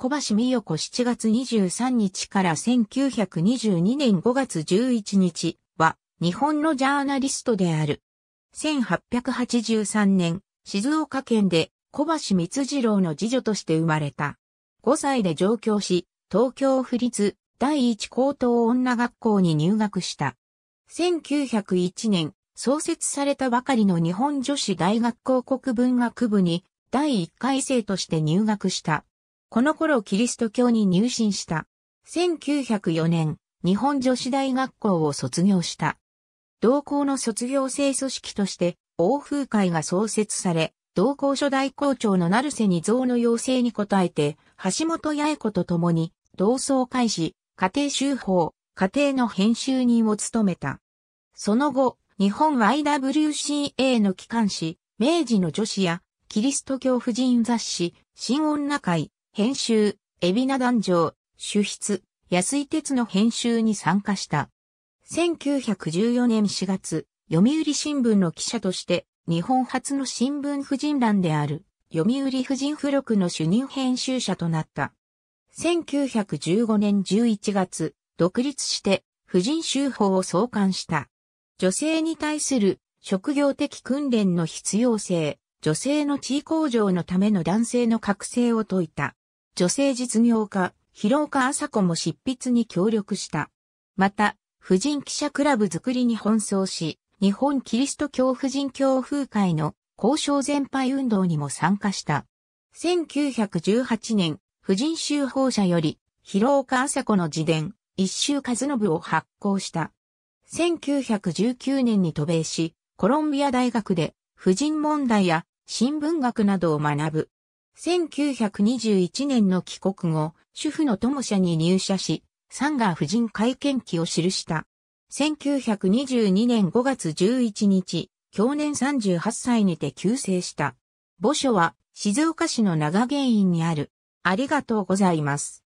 小橋美代子7月23日から1922年5月11日は日本のジャーナリストである。1883年、静岡県で小橋光次郎の次女として生まれた。5歳で上京し、東京府立第一高等女学校に入学した。1901年、創設されたばかりの日本女子大学広告文学部に第1回生として入学した。この頃キリスト教に入信した。1904年、日本女子大学校を卒業した。同校の卒業生組織として、欧風会が創設され、同校初代校長の成瀬二蔵の要請に応えて、橋本八重子と共に、同窓会し、家庭修法、家庭の編集人を務めた。その後、日本 YWCA の機関誌、明治の女子や、キリスト教婦人雑誌、新女会、編集、海老名壇上、主筆、安井哲の編集に参加した。1914年4月、読売新聞の記者として、日本初の新聞婦人欄である、読売婦人付録の主任編集者となった。1915年11月、独立して、婦人集法を創刊した。女性に対する職業的訓練の必要性、女性の地位向上のための男性の覚醒を説いた。女性実業家、広岡麻子も執筆に協力した。また、婦人記者クラブ作りに奔走し、日本キリスト教婦人教風会の交渉全廃運動にも参加した。1918年、婦人集法者より、広岡麻子の自伝、一周和信を発行した。1919年に渡米し、コロンビア大学で、婦人問題や新聞学などを学ぶ。1921年の帰国後、主婦の友社に入社し、サンガー婦人会見記を記した。1922年5月11日、去年38歳にて急逝した。墓所は静岡市の長原院にある。ありがとうございます。